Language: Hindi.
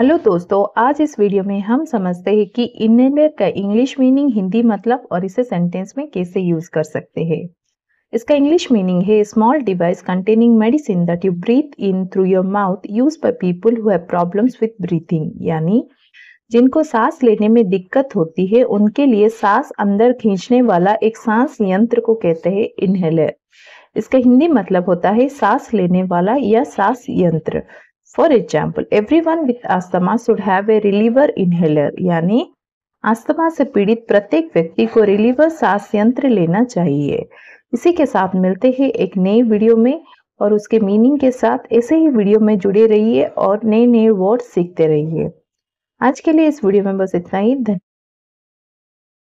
हेलो दोस्तों आज इस वीडियो में हम समझते हैं कि इनेबलर का इंग्लिश मीनिंग हिंदी मतलब और इसे सेंटेंस में कैसे यूज कर सकते हैं इसका इंग्लिश मीनिंग है small device containing medicine that you breathe in through your mouth use by people who have problems with breathing यानी जिनको सांस लेने में दिक्कत होती है उनके लिए सांस अंदर खींचने वाला एक सांस यंत्र को कहते हैं इनहेलर इसका हिंदी मतलब होता है सांस लेने वाला या सांस यंत्र for example everyone with asthma should have a reliever inhaler यानी आस्थमा से पीड़ित प्रत्येक व्यक्ति को रिलीवर सांस यंत्र लेना चाहिए इसी के साथ मिलते हैं एक नए वीडियो में और उसके मीनिंग के साथ ऐसे ही वीडियो में जुड़े रहिए और नए नए वर्ड सीखते रहिए आज के लिए इस वीडियो में बस इतना ही धन्यवाद